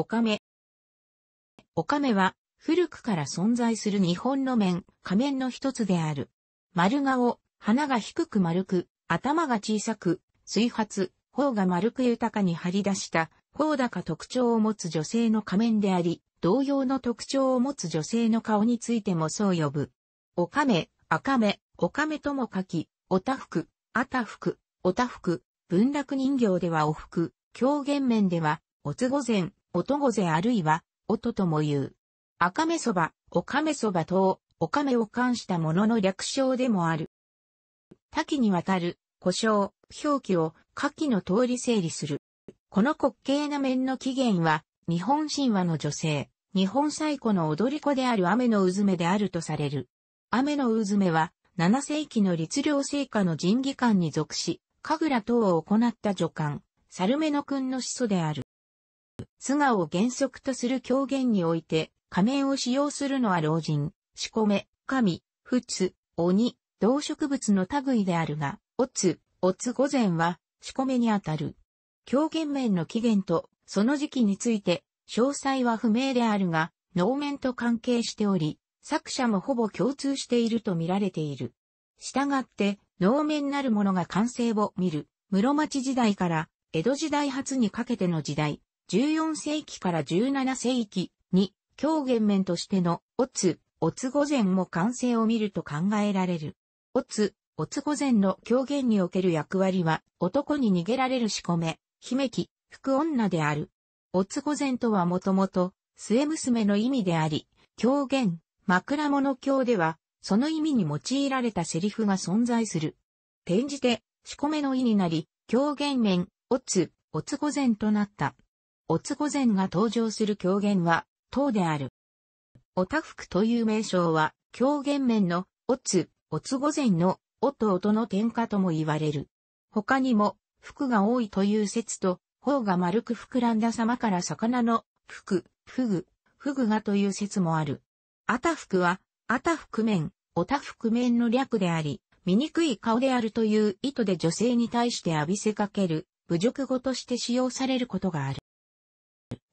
おかめ。おかめは、古くから存在する日本の面、仮面の一つである。丸顔、鼻が低く丸く、頭が小さく、水髪、頬が丸く豊かに張り出した、頬高特徴を持つ女性の仮面であり、同様の特徴を持つ女性の顔についてもそう呼ぶ。おかめ、赤目、おかめとも書き、おたふく、あたふく、おたふく、文楽人形ではおふく、狂言面では、おつご前、おとごぜあるいは、おととも言う。赤目そば、おかめそば等、おかめを冠したものの略称でもある。多岐にわたる、故障、表記を下記の通り整理する。この滑稽な面の起源は、日本神話の女性、日本最古の踊り子である雨の渦目であるとされる。雨の渦目は、7世紀の律令聖下の神技官に属し、神楽等を行った助官、猿目の君の始祖である。素顔を原則とする狂言において、仮面を使用するのは老人、しこめ、神、仏、鬼、動植物の類であるが、おつ、おつ御前は、仕込めにあたる。狂言面の起源と、その時期について、詳細は不明であるが、能面と関係しており、作者もほぼ共通していると見られている。従って、能面なるものが完成を見る、室町時代から江戸時代初にかけての時代、14世紀から17世紀に狂言面としてのおつ、おつ御前も完成を見ると考えられる。おつ、おつ御前の狂言における役割は男に逃げられる仕込め、姫き、福女である。おつ御前とはもともと末娘の意味であり、狂言、枕物教では、その意味に用いられたセリフが存在する。転じて、仕込めの意になり、狂言面、おつ、おつ御前となった。おつ御前が登場する狂言は、唐である。おたふくという名称は、狂言面の、おつ、おつ御前の、おと音の点下とも言われる。他にも、服が多いという説と、頬が丸く膨らんだ様から魚の、服、ふぐ、ふぐがという説もある。あたふくは、あたふく面、おたふく面の略であり、醜い顔であるという意図で女性に対して浴びせかける、侮辱語として使用されることがある。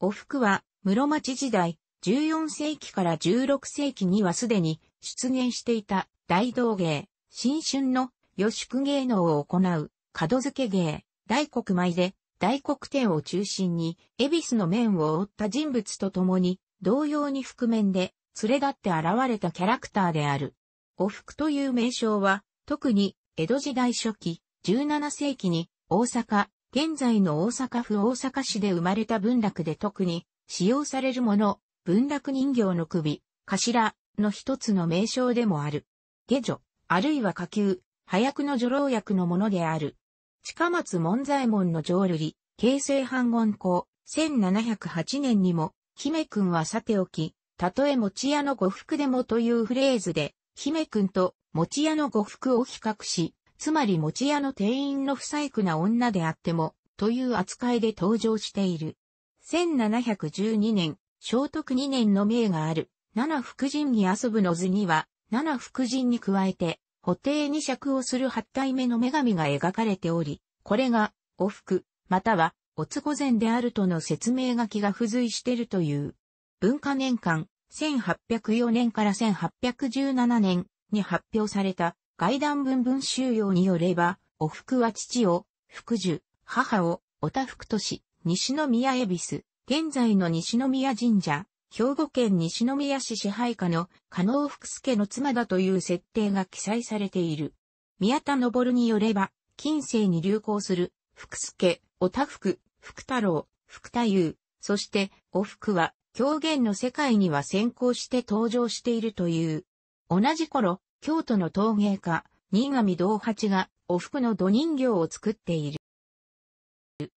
お服は、室町時代、14世紀から16世紀にはすでに出現していた大道芸、新春の予宿芸能を行う、角付け芸、大黒舞で、大黒天を中心に、恵比寿の面を覆った人物と共に、同様に覆面で、連れ立って現れたキャラクターである。お服という名称は、特に、江戸時代初期、17世紀に、大阪、現在の大阪府大阪市で生まれた文楽で特に使用されるもの、文楽人形の首、頭の一つの名称でもある。下女、あるいは下級、早くの女郎役のものである。近松門左衛門の浄瑠璃、京成半言公、1708年にも、姫君はさておき、たとえ餅屋の呉服でもというフレーズで、姫君と餅屋の呉服を比較し、つまり餅屋の店員の不細工な女であっても、という扱いで登場している。1712年、聖徳2年の名がある、七福神に遊ぶの図には、七福神に加えて、補定に尺をする八体目の女神が描かれており、これが、お福、または、おつ御前であるとの説明書きが付随しているという。文化年間、1804年から1817年に発表された外談文文収容によれば、お福は父を、福寿、母を、おた福とし、西宮恵比寿、現在の西宮神社、兵庫県西宮市支配下の加納福助の妻だという設定が記載されている。宮田昇によれば、近世に流行する、福助、おた福、福太郎、福太夫、そして、お福は、狂言の世界には先行して登場しているという。同じ頃、京都の陶芸家、新上道八が、お服の土人形を作っている。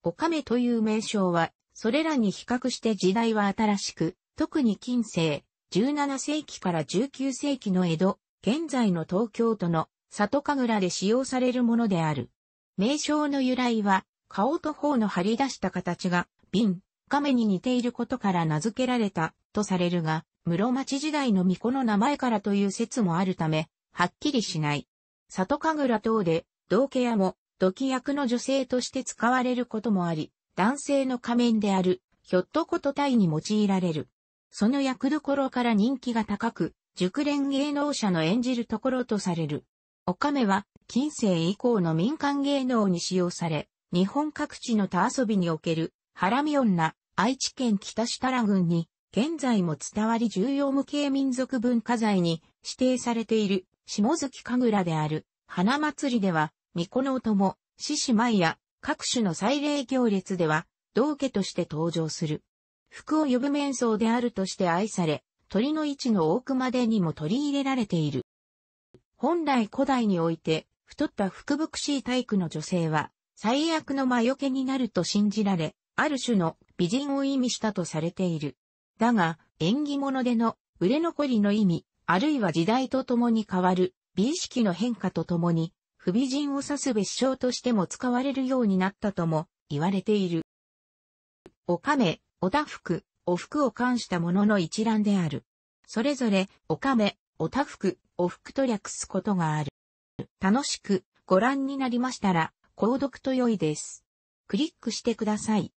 おかめという名称は、それらに比較して時代は新しく、特に近世、17世紀から19世紀の江戸、現在の東京都の里神楽で使用されるものである。名称の由来は、顔と頬の張り出した形が、瓶、亀に似ていることから名付けられた、とされるが、室町時代の巫女の名前からという説もあるため、はっきりしない。里神楽等で、道家屋も、土器役の女性として使われることもあり、男性の仮面である、ひょっとこと体に用いられる。その役どころから人気が高く、熟練芸能者の演じるところとされる。おかめは、近世以降の民間芸能に使用され、日本各地の田遊びにおける、ハラミ女、愛知県北設楽郡に、現在も伝わり重要無形民族文化財に指定されている下月神楽である花祭りでは、巫女の友、獅子舞や各種の祭礼行列では、道家として登場する。服を呼ぶ面相であるとして愛され、鳥の位置の奥までにも取り入れられている。本来古代において、太った福々しい体育の女性は、最悪の魔除けになると信じられ、ある種の美人を意味したとされている。だが、縁起物での売れ残りの意味、あるいは時代とともに変わる美意識の変化とともに、不美人を指す別称としても使われるようになったとも言われている。おかめ、おたふく、おふくを冠したものの一覧である。それぞれ、おかめ、おたふく、おふくと略すことがある。楽しくご覧になりましたら、購読と良いです。クリックしてください。